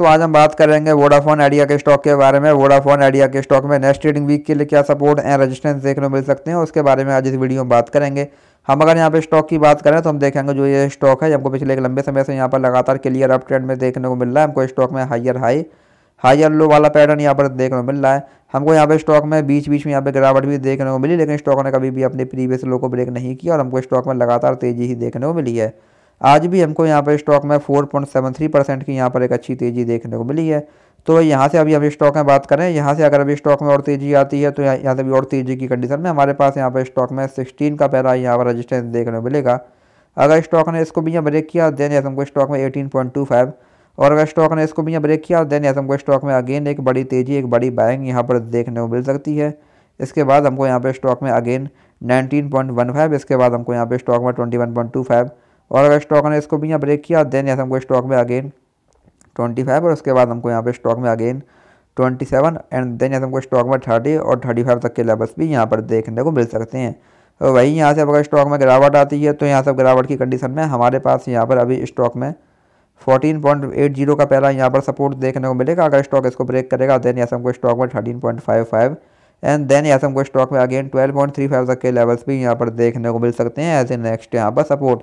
दोस्तों आज हम बात करेंगे वोडाफोन आइडिया के स्टॉक के बारे में वोडाफोन आइडिया के स्टॉक में नेक्स्ट ट्रेडिंग वीक के लिए क्या सपोर्ट एंड रेजिस्टेंस देखने मिल सकते हैं उसके बारे में आज इस वीडियो में बात करेंगे हम अगर यहाँ पे स्टॉक की बात करें तो हम देखेंगे जो ये स्टॉक है हमको पिछले एक लंबे समय से यहाँ पर लगातार क्लियर अप ट्रेंड में देखने को मिल रहा है हमको स्टॉक में हाइयर हाई हाइयर लो वाला पैटर्न यहाँ पर देखने को मिल रहा है हमको यहाँ पे स्टॉक में बीच बीच में यहाँ पे गिरावट भी देखने को मिली लेकिन स्टॉक ने कभी भी अपने प्रीवियस लो को ब्रेक नहीं किया और हमको स्टॉक में लगातार तेजी ही देखने को मिली है आज भी हमको यहाँ पर स्टॉक में 4.73 परसेंट की यहाँ पर एक अच्छी तेज़ी देखने को मिली है तो यहाँ से अभी हम स्टॉक में बात करें यहाँ से अगर अभी स्टॉक में और तेज़ी आती है तो यहाँ से भी और तेज़ी की कंडीशन में हमारे पास यहाँ पर स्टॉक में सिक्सटीन का पहला यहाँ पर रजिस्टेंस देखने को मिलेगा अगर स्टॉक ने इसको भी यहाँ ब्रेक किया देन यहाँ हमको स्टॉक में एटीन और अगर स्टॉक ने इसको भी यहाँ ब्रेक किया देन यहाँ हमको स्टॉक में अगेन एक बड़ी तेज़ी एक बड़ी बाइंग यहाँ पर देखने को मिल सकती है इसके बाद हमको यहाँ पर स्टॉक में अगेन 19.15 इसके बाद हमको यहाँ पे स्टॉक में 21.25 और अगर स्टॉक ने इसको भी यहाँ ब्रेक किया देन यहाँ से हमको स्टॉक में अगेन 25 और उसके बाद हमको यहाँ पे स्टॉक में अगेन 27 एंड देन यहाँ से हमको स्टॉक में 30 और 35 तक के लेवल्स भी यहाँ पर देखने को मिल सकते हैं तो वहीं यहाँ से अगर स्टॉक में गिरावट आती है तो यहाँ से गिरावट की कंडीशन में हमारे पास यहाँ पर अभी स्टॉक में जीरो का पहला यहाँ पर सपोर्ट देखने को मिलेगा अगर स्टॉक इसको ब्रेक करेगा देन यहाँ से हमको स्टॉक में फाइव एंड देन यहाँ से हमको स्टॉक में अगेन फाइव तक के लेवल्स भी यहाँ पर देखने को मिल सकते हैं एज ए नेक्स्ट यहाँ पर सपोर्ट